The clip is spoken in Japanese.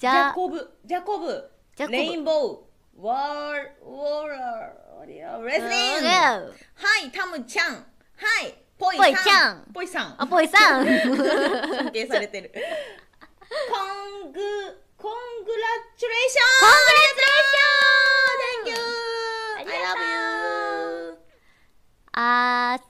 ジャコブ、ジャコブ、ジャコブレインボー、ワール、ウォーラー、レスリング。はい、タムちゃん。はい、ポイさん。ポイさん。あ、ポイさん。尊敬されてる。コング、コングラチュレーションコングラチュレーション Thank you! I love you! あ